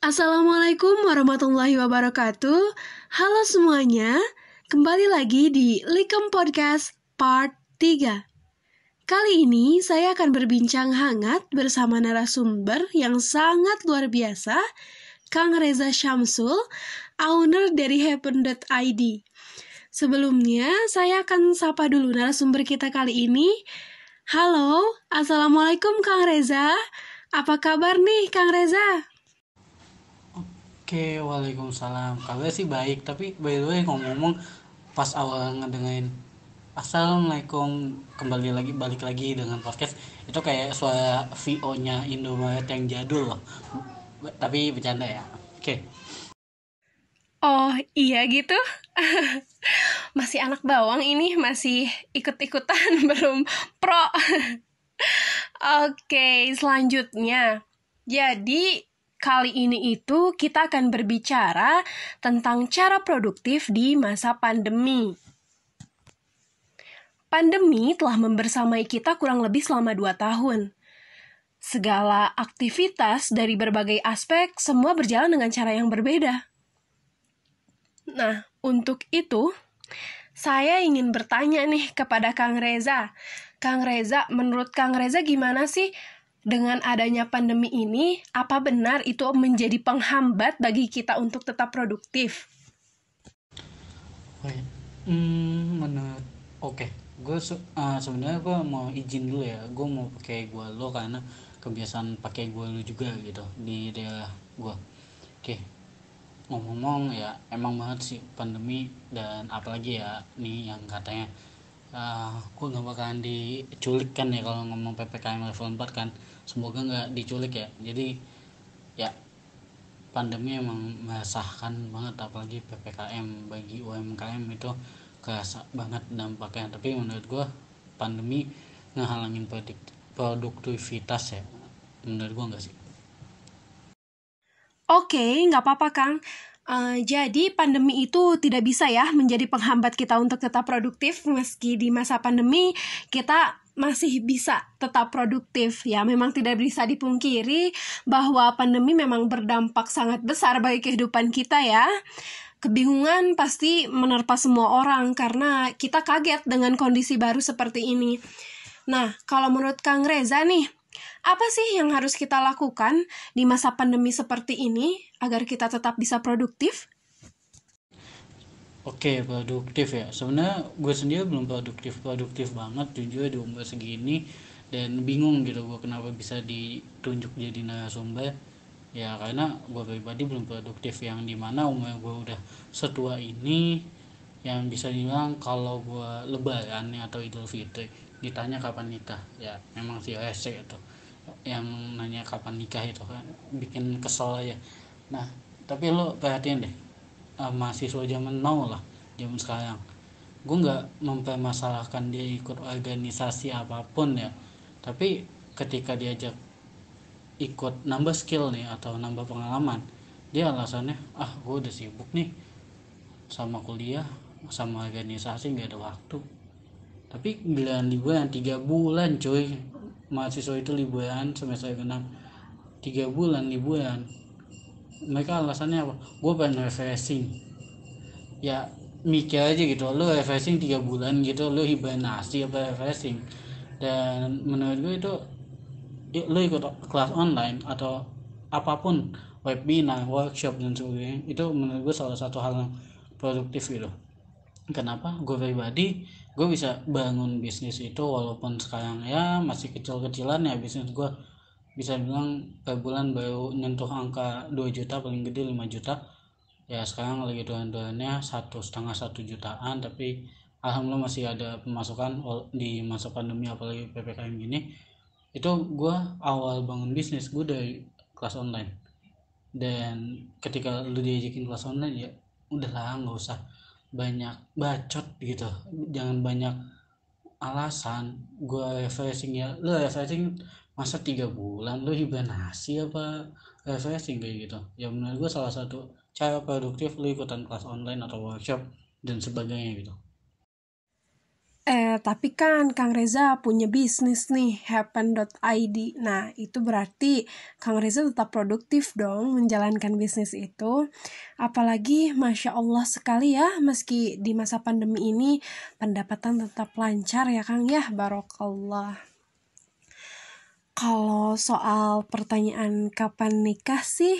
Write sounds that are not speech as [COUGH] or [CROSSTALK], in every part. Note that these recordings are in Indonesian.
Assalamualaikum warahmatullahi wabarakatuh. Halo semuanya, kembali lagi di Likem Podcast Part 3. Kali ini saya akan berbincang hangat bersama narasumber yang sangat luar biasa, Kang Reza Syamsul, owner dari happen.id. Sebelumnya, saya akan sapa dulu narasumber kita kali ini. Halo, Assalamualaikum Kang Reza. Apa kabar nih Kang Reza? Oke, waalaikumsalam. Kabar sih baik, tapi by the way ngomong-ngomong pas awal ngedengerin Assalamualaikum kembali lagi balik lagi dengan podcast itu kayak suara VO-nya Indomaret yang jadul loh. Tapi bercanda ya. Oke. Oh, iya gitu. [LAUGHS] masih anak bawang ini masih ikut-ikutan [LAUGHS] belum pro. [LAUGHS] Oke, okay, selanjutnya. Jadi Kali ini itu kita akan berbicara tentang cara produktif di masa pandemi. Pandemi telah membersamai kita kurang lebih selama dua tahun. Segala aktivitas dari berbagai aspek semua berjalan dengan cara yang berbeda. Nah, untuk itu, saya ingin bertanya nih kepada Kang Reza. Kang Reza, menurut Kang Reza gimana sih dengan adanya pandemi ini, apa benar itu menjadi penghambat bagi kita untuk tetap produktif? Oke, hmm, menurut oke, gue uh, ah, sebenarnya gue mau izin dulu ya, gue mau pakai gue lo karena kebiasaan pakai gue lo juga gitu di daerah gue. Oke, okay. ngomong-ngomong ya emang banget sih pandemi dan apalagi ya nih yang katanya Ah, aku nggak bakalan diculik kan ya kalau ngomong ppkm level 4 kan semoga nggak diculik ya jadi ya pandemi emang meresahkan banget apalagi ppkm bagi umkm itu kerasa banget dampaknya tapi menurut gue pandemi ngehalangin produktivitas ya menurut gue nggak sih Oke, okay, nggak apa-apa Kang. Uh, jadi pandemi itu tidak bisa ya menjadi penghambat kita untuk tetap produktif meski di masa pandemi kita masih bisa tetap produktif ya memang tidak bisa dipungkiri bahwa pandemi memang berdampak sangat besar bagi kehidupan kita ya kebingungan pasti menerpa semua orang karena kita kaget dengan kondisi baru seperti ini nah kalau menurut Kang Reza nih apa sih yang harus kita lakukan di masa pandemi seperti ini agar kita tetap bisa produktif? Oke, okay, produktif ya. Sebenarnya gue sendiri belum produktif, produktif banget jujur di umur segini dan bingung gitu gue kenapa bisa ditunjuk jadi narasumber ya karena gue pribadi belum produktif yang dimana umur gue udah setua ini yang bisa dibilang kalau gue lebaran atau idul fitri ditanya kapan nikah ya memang si OSC itu yang nanya kapan nikah itu kan bikin kesel aja nah tapi lo perhatiin deh uh, mahasiswa zaman now lah zaman sekarang gue nggak mempermasalahkan dia ikut organisasi apapun ya tapi ketika diajak ikut nambah skill nih atau nambah pengalaman dia alasannya ah gue udah sibuk nih sama kuliah sama organisasi nggak ada waktu tapi giliran liburan tiga bulan cuy mahasiswa itu liburan semester genap tiga bulan liburan mereka alasannya apa gue pengen refreshing ya mikir aja gitu lo refreshing tiga bulan gitu lo hibernasi apa refreshing dan menurut gue itu ya, lo ikut kelas online atau apapun webinar workshop dan sebagainya itu menurut gue salah satu hal yang produktif gitu kenapa gue pribadi gue bisa bangun bisnis itu walaupun sekarang ya masih kecil-kecilan ya bisnis gue bisa bilang per bulan baru nyentuh angka 2 juta paling gede 5 juta ya sekarang lagi doan-doannya satu setengah satu jutaan tapi alhamdulillah masih ada pemasukan di masa pandemi apalagi ppkm gini itu gue awal bangun bisnis gue dari kelas online dan ketika lu diajakin kelas online ya udahlah nggak usah banyak bacot gitu jangan banyak alasan gue refreshing ya lu refreshing masa tiga bulan lu hibernasi apa refreshing kayak gitu ya menurut gue salah satu cara produktif lu ikutan kelas online atau workshop dan sebagainya gitu Eh, tapi kan Kang Reza punya bisnis nih, happen.id. Nah, itu berarti Kang Reza tetap produktif dong menjalankan bisnis itu. Apalagi, Masya Allah sekali ya, meski di masa pandemi ini pendapatan tetap lancar ya Kang ya, Barokallah. Kalau soal pertanyaan kapan nikah sih,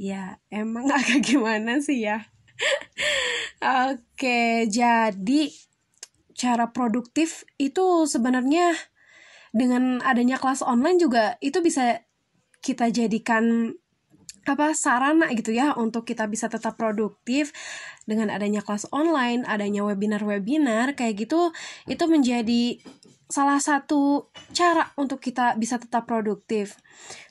ya emang [LAUGHS] agak gimana sih ya? [LAUGHS] Oke, jadi cara produktif itu sebenarnya dengan adanya kelas online juga itu bisa kita jadikan apa sarana gitu ya untuk kita bisa tetap produktif dengan adanya kelas online, adanya webinar-webinar kayak gitu itu menjadi salah satu cara untuk kita bisa tetap produktif.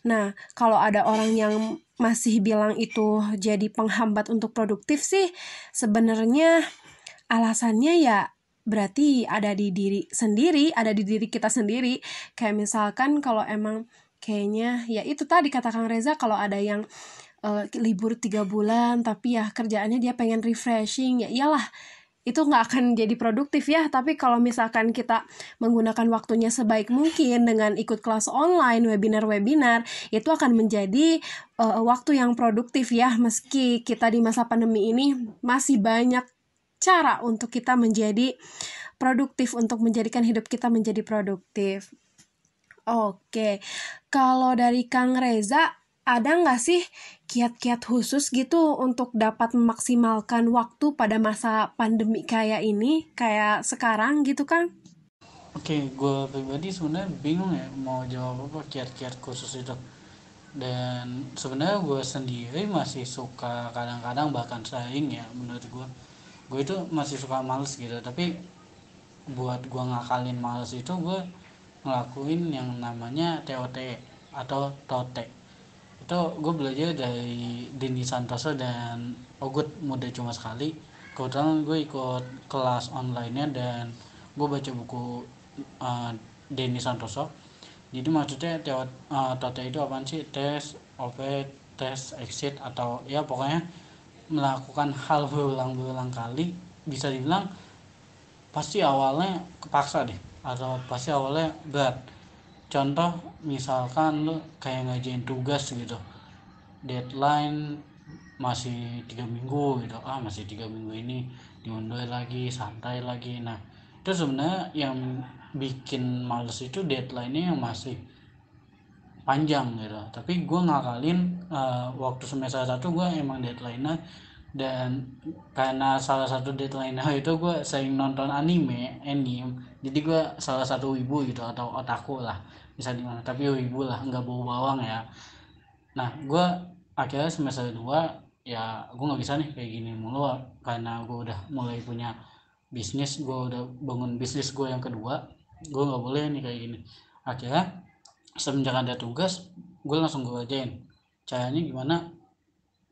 Nah, kalau ada orang yang masih bilang itu jadi penghambat untuk produktif sih, sebenarnya alasannya ya berarti ada di diri sendiri, ada di diri kita sendiri. Kayak misalkan kalau emang kayaknya ya itu tadi kata Kang Reza kalau ada yang uh, libur tiga bulan tapi ya kerjaannya dia pengen refreshing ya iyalah itu nggak akan jadi produktif ya tapi kalau misalkan kita menggunakan waktunya sebaik mungkin dengan ikut kelas online webinar-webinar itu akan menjadi uh, waktu yang produktif ya meski kita di masa pandemi ini masih banyak cara untuk kita menjadi produktif untuk menjadikan hidup kita menjadi produktif. Oke, kalau dari Kang Reza ada nggak sih kiat-kiat khusus gitu untuk dapat memaksimalkan waktu pada masa pandemi kayak ini, kayak sekarang gitu Kang? Oke, gue pribadi sebenarnya bingung ya mau jawab apa kiat-kiat khusus itu. Dan sebenarnya gue sendiri masih suka kadang-kadang bahkan sering ya menurut gue gue itu masih suka males gitu tapi buat gue ngakalin males itu gue ngelakuin yang namanya TOT atau TOTE itu gue belajar dari Dini Santoso dan Ogut Muda Cuma Sekali kebetulan gue ikut kelas online-nya dan gue baca buku uh, eh, Denny Santoso jadi maksudnya uh, TOTE itu apa sih test OP test exit atau ya pokoknya melakukan hal berulang-berulang kali bisa dibilang pasti awalnya kepaksa deh atau pasti awalnya berat contoh misalkan lu kayak ngajain tugas gitu deadline masih tiga minggu gitu ah masih tiga minggu ini diundur lagi santai lagi nah itu sebenarnya yang bikin males itu deadline-nya yang masih panjang gitu tapi gue ngakalin uh, waktu semester satu gue emang deadline-nya dan karena salah satu deadline [LAUGHS] itu gue sering nonton anime anime jadi gue salah satu ibu gitu atau otaku lah bisa di tapi ibu lah nggak bau bawang ya nah gue akhirnya semester 2 ya gue nggak bisa nih kayak gini mulu karena gue udah mulai punya bisnis gue udah bangun bisnis gue yang kedua gue nggak boleh nih kayak gini akhirnya semenjak ada tugas gue langsung gue kerjain caranya gimana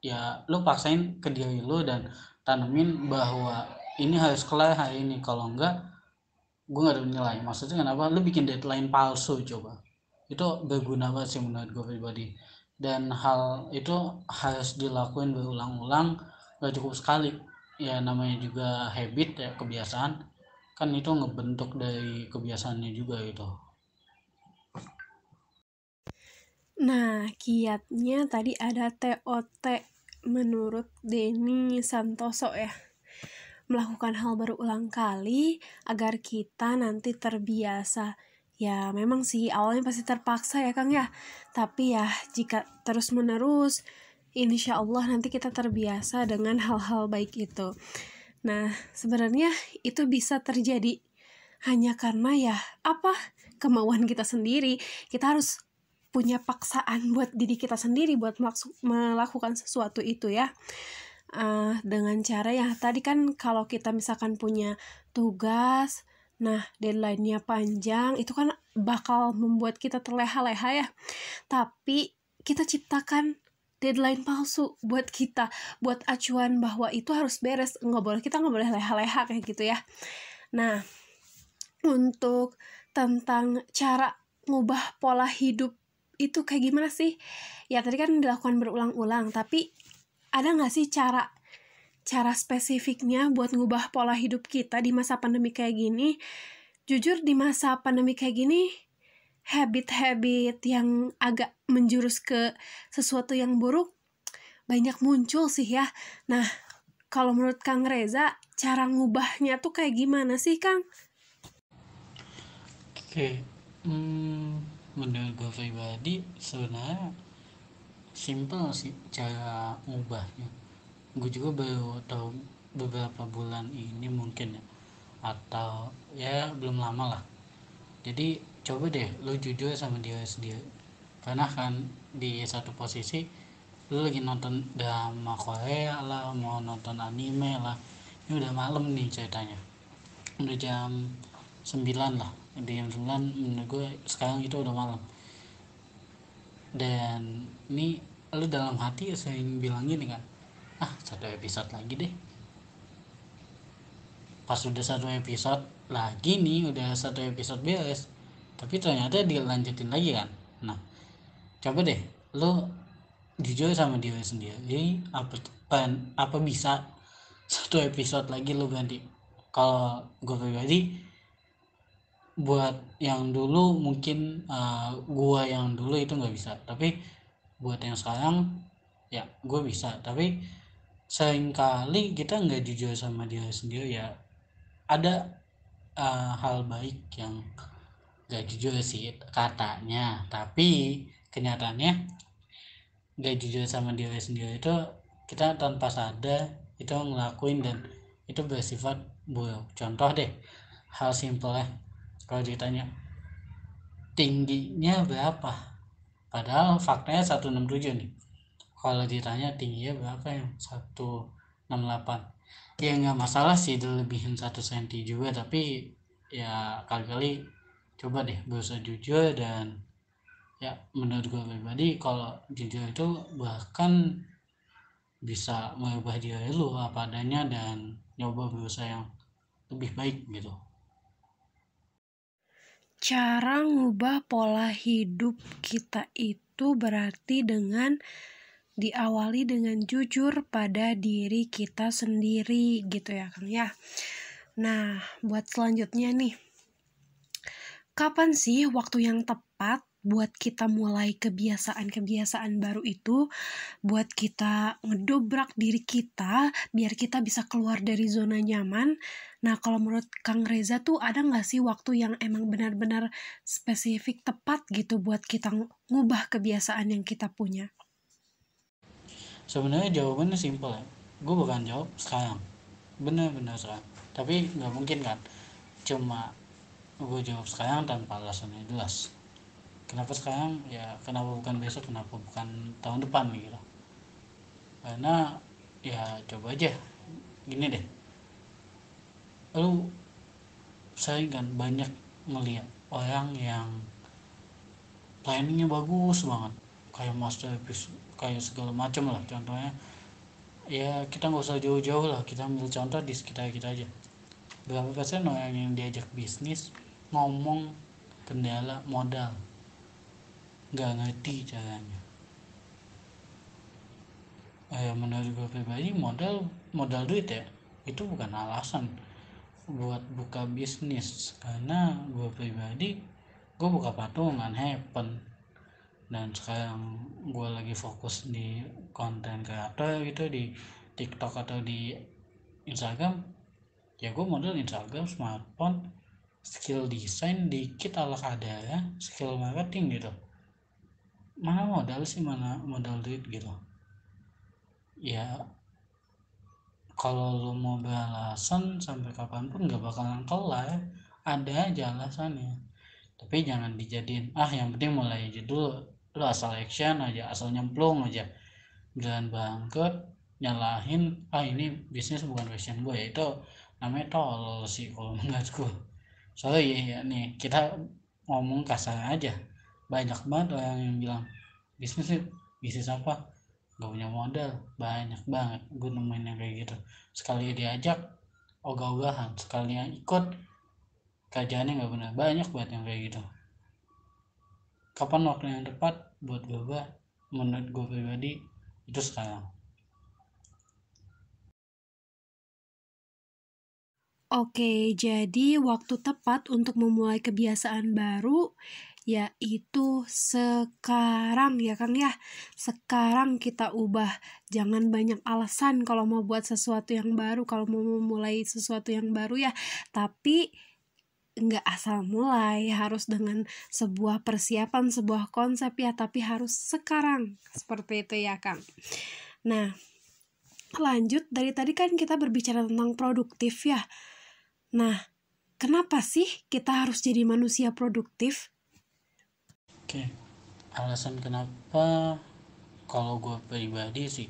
ya lu paksain ke diri lo dan tanemin bahwa ini harus kelar hari ini kalau enggak gue gak ada nilai maksudnya kenapa lu bikin deadline palsu coba itu berguna banget sih menurut gue pribadi dan hal itu harus dilakuin berulang-ulang gak cukup sekali ya namanya juga habit ya kebiasaan kan itu ngebentuk dari kebiasaannya juga gitu Nah, kiatnya tadi ada TOT menurut Denny Santoso ya. Melakukan hal baru ulang kali agar kita nanti terbiasa. Ya, memang sih awalnya pasti terpaksa ya Kang ya. Tapi ya, jika terus-menerus, insya Allah nanti kita terbiasa dengan hal-hal baik itu. Nah, sebenarnya itu bisa terjadi hanya karena ya apa kemauan kita sendiri. Kita harus punya paksaan buat diri kita sendiri buat melakukan sesuatu itu ya uh, dengan cara ya tadi kan kalau kita misalkan punya tugas nah deadline-nya panjang itu kan bakal membuat kita terleha-leha ya tapi kita ciptakan deadline palsu buat kita buat acuan bahwa itu harus beres nggak boleh kita nggak boleh leha-leha kayak gitu ya nah untuk tentang cara ngubah pola hidup itu kayak gimana sih ya tadi kan dilakukan berulang-ulang tapi ada nggak sih cara cara spesifiknya buat ngubah pola hidup kita di masa pandemi kayak gini jujur di masa pandemi kayak gini habit-habit yang agak menjurus ke sesuatu yang buruk banyak muncul sih ya. Nah, kalau menurut Kang Reza, cara ngubahnya tuh kayak gimana sih, Kang? Oke, okay. hmm, menurut gue pribadi sebenarnya simple sih cara ngubahnya gue juga baru tahu beberapa bulan ini mungkin ya atau ya belum lama lah jadi coba deh lo jujur sama dia sendiri karena kan di satu posisi lo lagi nonton drama Korea lah mau nonton anime lah ini udah malam nih ceritanya udah jam 9 lah di jam 9 menurut gue sekarang itu udah malam dan ini lu dalam hati saya ingin bilang gini ya kan ah satu episode lagi deh pas udah satu episode lagi nih udah satu episode beres tapi ternyata dilanjutin lagi kan nah coba deh lu jujur sama diri sendiri apa apa bisa satu episode lagi lu ganti kalau gue pribadi buat yang dulu mungkin uh, gua yang dulu itu nggak bisa tapi buat yang sekarang ya gue bisa tapi seringkali kita nggak jujur sama dia sendiri ya ada uh, hal baik yang nggak jujur sih katanya tapi kenyataannya nggak jujur sama diri sendiri itu kita tanpa sadar itu ngelakuin dan itu bersifat buruk contoh deh hal simple ya kalau ditanya tingginya berapa padahal faktanya 167 nih kalau ditanya tingginya berapa yang 168 ya nggak masalah sih lebihin satu senti juga tapi ya kali-kali coba deh berusaha jujur dan ya menurut gue pribadi kalau jujur itu bahkan bisa merubah dia lu apa adanya dan nyoba berusaha yang lebih baik gitu cara ngubah pola hidup kita itu berarti dengan diawali dengan jujur pada diri kita sendiri gitu ya kan ya. Nah, buat selanjutnya nih. Kapan sih waktu yang tepat buat kita mulai kebiasaan-kebiasaan baru itu, buat kita ngedobrak diri kita biar kita bisa keluar dari zona nyaman. Nah, kalau menurut Kang Reza tuh ada nggak sih waktu yang emang benar-benar spesifik tepat gitu buat kita ngubah kebiasaan yang kita punya? Sebenarnya jawabannya simpel ya. Gue bukan jawab sekarang. benar-benar sekarang. Tapi nggak mungkin kan. Cuma gue jawab sekarang tanpa alasan yang jelas kenapa sekarang ya kenapa bukan besok kenapa bukan tahun depan gitu karena ya coba aja gini deh lu saya kan banyak melihat orang yang planningnya bagus banget kayak masterpiece kayak segala macam lah contohnya ya kita nggak usah jauh-jauh lah kita ambil contoh di sekitar kita aja berapa persen orang yang diajak bisnis ngomong kendala modal nggak ngerti caranya eh, menurut gue pribadi modal modal duit ya itu bukan alasan buat buka bisnis karena gue pribadi gue buka patungan happen dan sekarang gue lagi fokus di konten kreator gitu di TikTok atau di Instagram ya gue model Instagram smartphone skill desain dikit ala ya skill marketing gitu mana modal sih mana modal duit gitu ya kalau lo mau balasan sampai kapanpun nggak bakalan kelar ada aja alasannya tapi jangan dijadiin ah yang penting mulai aja dulu lu asal action aja asal nyemplung aja jalan bangkrut nyalahin ah ini bisnis bukan passion gue ya itu namanya tolol sih kalau [LAUGHS] menurut gue soalnya ya, ya nih kita ngomong kasar aja banyak banget orang yang bilang bisnis sih bisnis apa gak punya modal banyak banget gue nemuin yang kayak gitu sekali diajak ogah-ogahan sekali yang ikut kajiannya nggak benar banyak banget yang kayak gitu kapan waktu yang tepat buat gue menurut gue pribadi itu sekarang Oke, jadi waktu tepat untuk memulai kebiasaan baru yaitu sekarang ya kan ya. Sekarang kita ubah. Jangan banyak alasan kalau mau buat sesuatu yang baru, kalau mau memulai sesuatu yang baru ya. Tapi nggak asal mulai, harus dengan sebuah persiapan, sebuah konsep ya, tapi harus sekarang. Seperti itu ya Kang. Nah, lanjut dari tadi kan kita berbicara tentang produktif ya. Nah, kenapa sih kita harus jadi manusia produktif? Oke, okay. alasan kenapa kalau gue pribadi sih,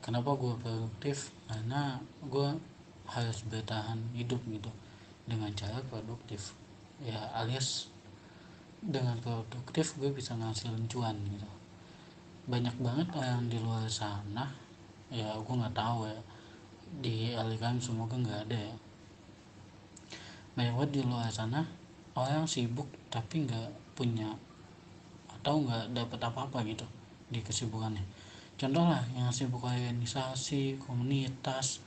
kenapa gue produktif? Karena gue harus bertahan hidup gitu dengan cara produktif, ya alias dengan produktif gue bisa ngasih lencuan gitu. Banyak banget orang di luar sana, ya gue nggak tahu ya di alikan semoga nggak ada ya. Banyak banget di luar sana orang sibuk tapi nggak punya atau nggak dapat apa-apa gitu di kesibukannya contoh lah yang sibuk organisasi komunitas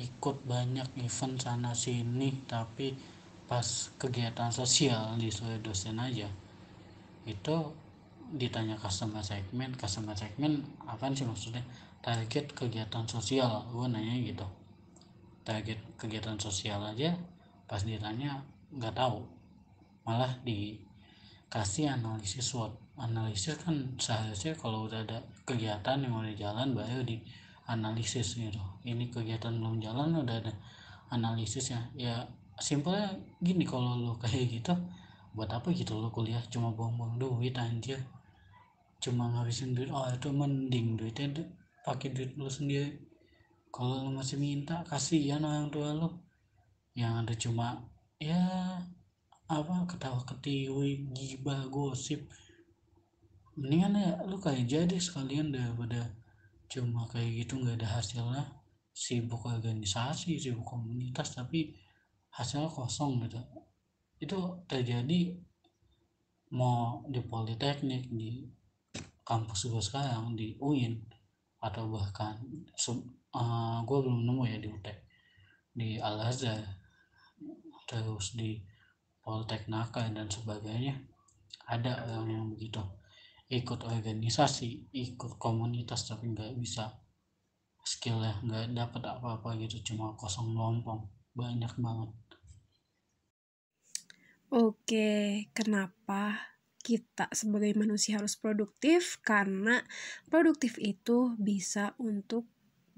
ikut banyak event sana sini tapi pas kegiatan sosial di sebagai dosen aja itu ditanya customer segment, customer segment, apa sih maksudnya target kegiatan sosial gue nanya gitu target kegiatan sosial aja pas ditanya nggak tahu malah di kasih analisis SWOT analisis kan seharusnya kalau udah ada kegiatan yang udah jalan baru di analisis gitu ini kegiatan belum jalan udah ada analisisnya ya simpelnya gini kalau lo kayak gitu buat apa gitu lo kuliah cuma buang-buang duit anjir cuma ngabisin duit oh itu mending duitnya du pakai duit lo sendiri kalau lo masih minta kasihan orang tua lo yang ada cuma ya apa ketawa ketiwi giba gosip mendingan ya lu kayak jadi sekalian pada cuma kayak gitu nggak ada hasilnya sibuk organisasi sibuk komunitas tapi hasilnya kosong gitu itu terjadi mau di politeknik di kampus gue sekarang di UIN atau bahkan sub, uh, eh, gue belum nemu ya di Ute di Al Azhar terus di poltek dan sebagainya ada orang yang begitu ikut organisasi ikut komunitas tapi nggak bisa skill ya nggak dapat apa-apa gitu cuma kosong lompong banyak banget oke kenapa kita sebagai manusia harus produktif karena produktif itu bisa untuk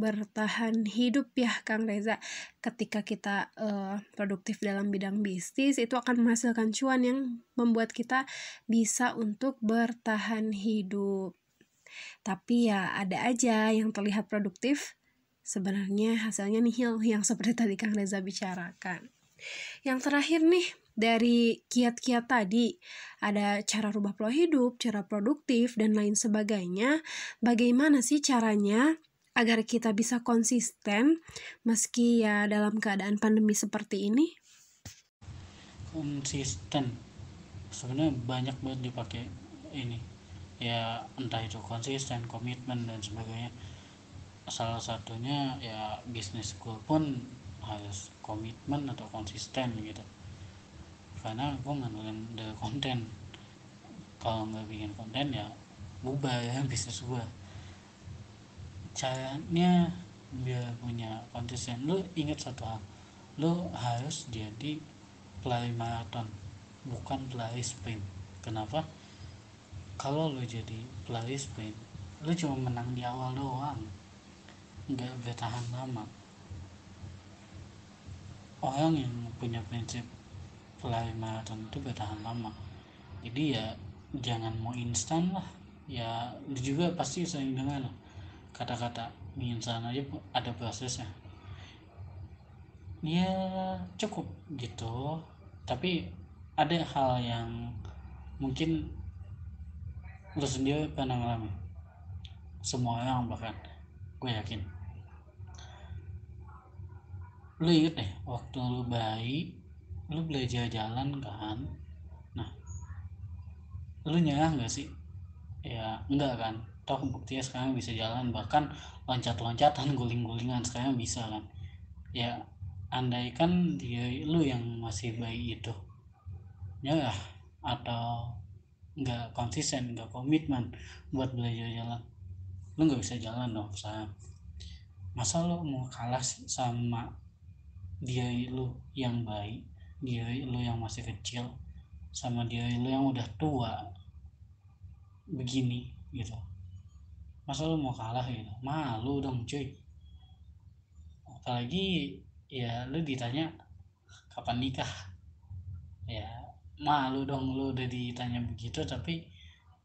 bertahan hidup ya Kang Reza ketika kita uh, produktif dalam bidang bisnis itu akan menghasilkan cuan yang membuat kita bisa untuk bertahan hidup tapi ya ada aja yang terlihat produktif sebenarnya hasilnya nihil yang seperti tadi Kang Reza bicarakan yang terakhir nih dari kiat-kiat tadi, ada cara rubah pola hidup, cara produktif, dan lain sebagainya. Bagaimana sih caranya? agar kita bisa konsisten meski ya dalam keadaan pandemi seperti ini? Konsisten. Sebenarnya banyak banget dipakai ini. Ya entah itu konsisten, komitmen dan sebagainya. Salah satunya ya bisnis school pun harus komitmen atau konsisten gitu. Karena gue ngandungin the konten. Kalau nggak bikin konten ya bubar ya [LAUGHS] bisnis gue caranya biar punya konsisten lu ingat satu hal lu harus jadi pelari maraton bukan pelari sprint kenapa kalau lu jadi pelari sprint lu cuma menang di awal doang nggak bertahan lama orang yang punya prinsip pelari maraton itu bertahan lama jadi ya jangan mau instan lah ya juga pasti sering dengar lah kata-kata menginsan aja ada prosesnya ya cukup gitu tapi ada hal yang mungkin lu sendiri pernah ngalamin semua orang bahkan gue yakin lu inget deh waktu lu bayi lu belajar jalan kan nah lu nyerah gak sih ya enggak kan toh buktinya sekarang bisa jalan bahkan loncat-loncatan [LAUGHS] guling-gulingan sekarang bisa kan ya andaikan dia lu yang masih bayi itu ya nyerah atau nggak konsisten nggak komitmen buat belajar jalan lu nggak bisa jalan dong saya masa lu mau kalah sama dia lu yang baik dia lu yang masih kecil sama dia lu yang udah tua begini gitu masa lu mau kalah gitu malu dong cuy apalagi ya lu ditanya kapan nikah ya malu dong lu udah ditanya begitu tapi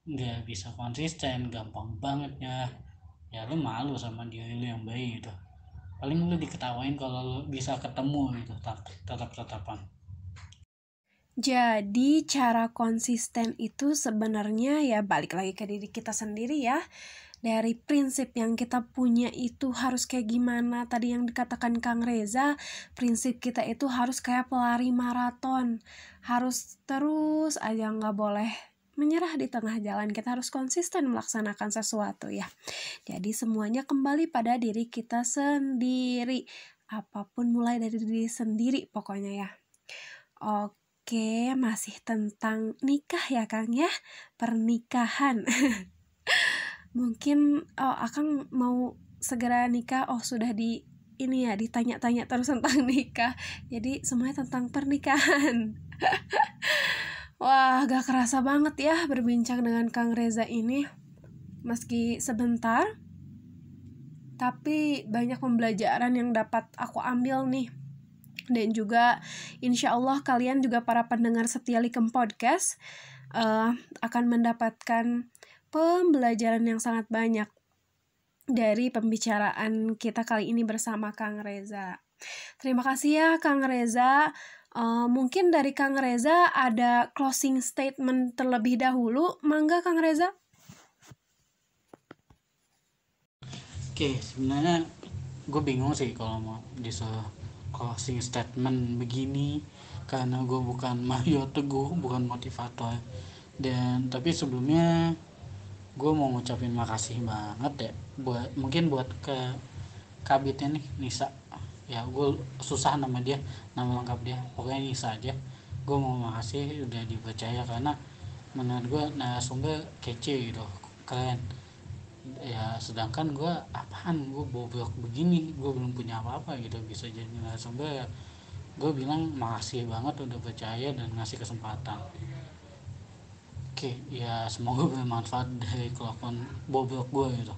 nggak bisa konsisten gampang banget ya ya lu malu sama diri lu yang baik gitu paling lu diketawain kalau lu bisa ketemu gitu tatap tatapan jadi cara konsisten itu sebenarnya ya balik lagi ke diri kita sendiri ya dari prinsip yang kita punya itu harus kayak gimana tadi yang dikatakan Kang Reza prinsip kita itu harus kayak pelari maraton harus terus aja nggak boleh menyerah di tengah jalan kita harus konsisten melaksanakan sesuatu ya jadi semuanya kembali pada diri kita sendiri apapun mulai dari diri sendiri pokoknya ya oke Oke, masih tentang nikah ya Kang ya. Pernikahan. [LAUGHS] mungkin oh, akan mau segera nikah oh sudah di ini ya ditanya-tanya terus tentang [LAUGHS] nikah jadi semuanya tentang pernikahan [LAUGHS] wah gak kerasa banget ya berbincang dengan Kang Reza ini meski sebentar tapi banyak pembelajaran yang dapat aku ambil nih dan juga insya Allah kalian juga para pendengar setia Likem Podcast uh, akan mendapatkan pembelajaran yang sangat banyak dari pembicaraan kita kali ini bersama Kang Reza. Terima kasih ya Kang Reza. Uh, mungkin dari Kang Reza ada closing statement terlebih dahulu. Mangga Kang Reza. Oke, okay, sebenarnya gue bingung sih kalau mau disuruh closing statement begini karena gue bukan [LAUGHS] Mario Teguh, bukan motivator. Dan tapi sebelumnya gue mau ngucapin makasih banget ya buat mungkin buat ke kabitnya nih Nisa ya gue susah nama dia nama lengkap dia pokoknya Nisa aja gue mau makasih udah dipercaya karena menurut gue narasumber kece gitu keren ya sedangkan gue apaan gue bobrok begini gue belum punya apa-apa gitu bisa jadi narasumber sumber gue bilang makasih banget udah percaya dan ngasih kesempatan oke ya semoga bermanfaat dari kelakuan bobrok gue gitu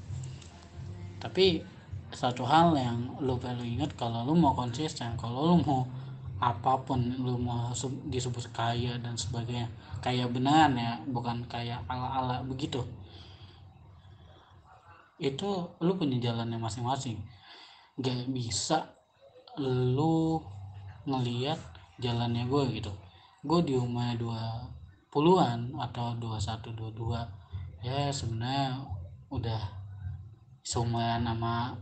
tapi satu hal yang lo perlu ingat kalau lo mau konsisten kalau lo mau apapun lo mau disebut kaya dan sebagainya kaya beneran ya bukan kaya ala-ala begitu itu lo punya jalannya masing-masing gak bisa lo ngeliat jalannya gue gitu gue di umur dua 20-an atau 21 22 ya sebenarnya udah seumuran nama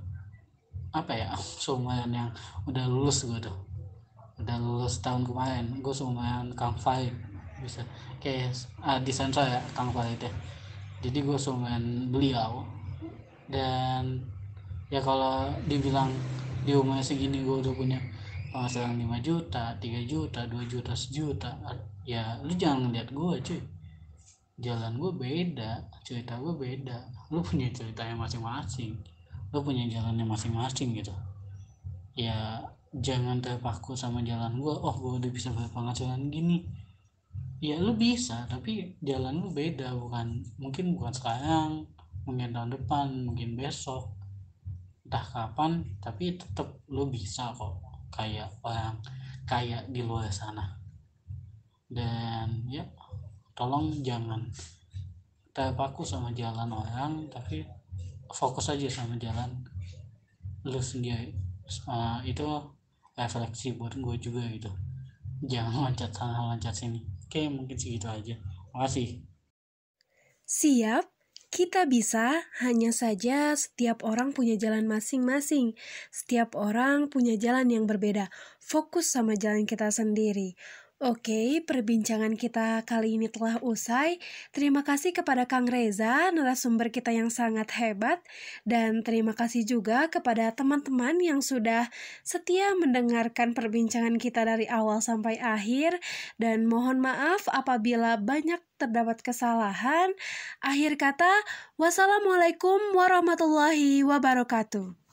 apa ya [LAUGHS] seumuran yang udah lulus gue tuh udah lulus tahun kemarin gue seumuran Kang Farid bisa kayak uh, desain saya Kang Farid ya jadi gue seumuran beliau dan ya kalau dibilang di umur segini gue udah punya penghasilan 5 juta 3 juta 2 juta sejuta ya lu jangan ngeliat gue cuy jalan gue beda cerita gue beda lu punya ceritanya masing-masing lu punya jalannya masing-masing gitu ya jangan terpaku sama jalan gue oh gue udah bisa berpenghasilan gini ya lu bisa tapi jalan lu beda bukan mungkin bukan sekarang mungkin tahun depan mungkin besok entah kapan tapi tetap lu bisa kok kayak orang kayak di luar sana dan ya tolong jangan terpaku sama jalan orang tapi fokus aja sama jalan lu sendiri uh, itu refleksi buat gue juga gitu jangan [LAUGHS] loncat sana loncat sini oke mungkin segitu aja makasih siap kita bisa, hanya saja setiap orang punya jalan masing-masing. Setiap orang punya jalan yang berbeda. Fokus sama jalan kita sendiri. Oke, perbincangan kita kali ini telah usai. Terima kasih kepada Kang Reza, narasumber kita yang sangat hebat. Dan terima kasih juga kepada teman-teman yang sudah setia mendengarkan perbincangan kita dari awal sampai akhir. Dan mohon maaf apabila banyak terdapat kesalahan. Akhir kata, wassalamualaikum warahmatullahi wabarakatuh.